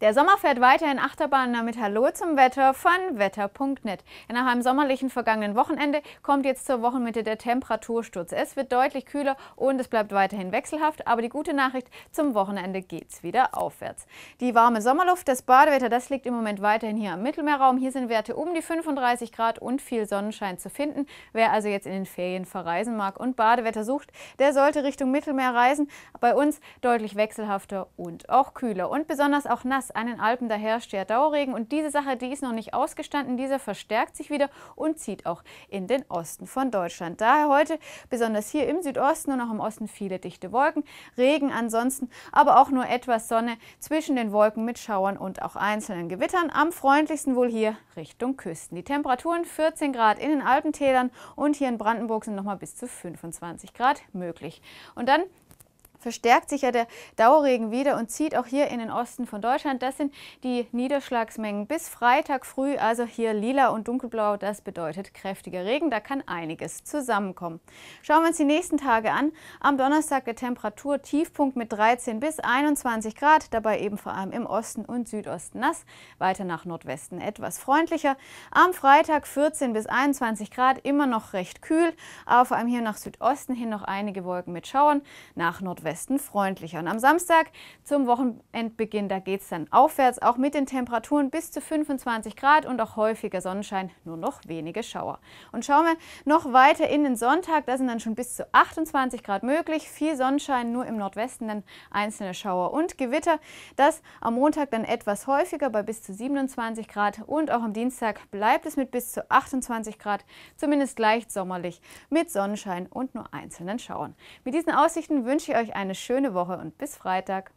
Der Sommer fährt weiter in Achterbahn. Damit Hallo zum Wetter von wetter.net. Nach einem sommerlichen vergangenen Wochenende kommt jetzt zur Wochenmitte der Temperatursturz. Es wird deutlich kühler und es bleibt weiterhin wechselhaft. Aber die gute Nachricht, zum Wochenende geht's wieder aufwärts. Die warme Sommerluft, das Badewetter, das liegt im Moment weiterhin hier im Mittelmeerraum. Hier sind Werte um die 35 Grad und viel Sonnenschein zu finden. Wer also jetzt in den Ferien verreisen mag und Badewetter sucht, der sollte Richtung Mittelmeer reisen. Bei uns deutlich wechselhafter und auch kühler und besonders auch nass dass an den Alpen da herrscht ja Dauregen und diese Sache, die ist noch nicht ausgestanden, dieser verstärkt sich wieder und zieht auch in den Osten von Deutschland. Daher heute besonders hier im Südosten und auch im Osten viele dichte Wolken, Regen ansonsten, aber auch nur etwas Sonne zwischen den Wolken mit Schauern und auch einzelnen Gewittern, am freundlichsten wohl hier Richtung Küsten. Die Temperaturen 14 Grad in den Alpentälern und hier in Brandenburg sind nochmal bis zu 25 Grad möglich. Und dann verstärkt sich ja der Dauerregen wieder und zieht auch hier in den Osten von Deutschland. Das sind die Niederschlagsmengen bis Freitag früh, also hier lila und dunkelblau. Das bedeutet kräftiger Regen, da kann einiges zusammenkommen. Schauen wir uns die nächsten Tage an. Am Donnerstag der Temperatur Tiefpunkt mit 13 bis 21 Grad, dabei eben vor allem im Osten und Südosten nass, weiter nach Nordwesten etwas freundlicher. Am Freitag 14 bis 21 Grad, immer noch recht kühl, aber vor allem hier nach Südosten hin noch einige Wolken mit Schauern, nach Nordwesten Westen freundlicher. Und am Samstag zum Wochenendbeginn, da geht es dann aufwärts, auch mit den Temperaturen bis zu 25 Grad und auch häufiger Sonnenschein, nur noch wenige Schauer. Und schauen wir noch weiter in den Sonntag, da sind dann schon bis zu 28 Grad möglich, viel Sonnenschein, nur im Nordwesten dann einzelne Schauer und Gewitter. Das am Montag dann etwas häufiger bei bis zu 27 Grad und auch am Dienstag bleibt es mit bis zu 28 Grad zumindest leicht sommerlich mit Sonnenschein und nur einzelnen Schauern. Mit diesen Aussichten wünsche ich euch einen eine schöne Woche und bis Freitag.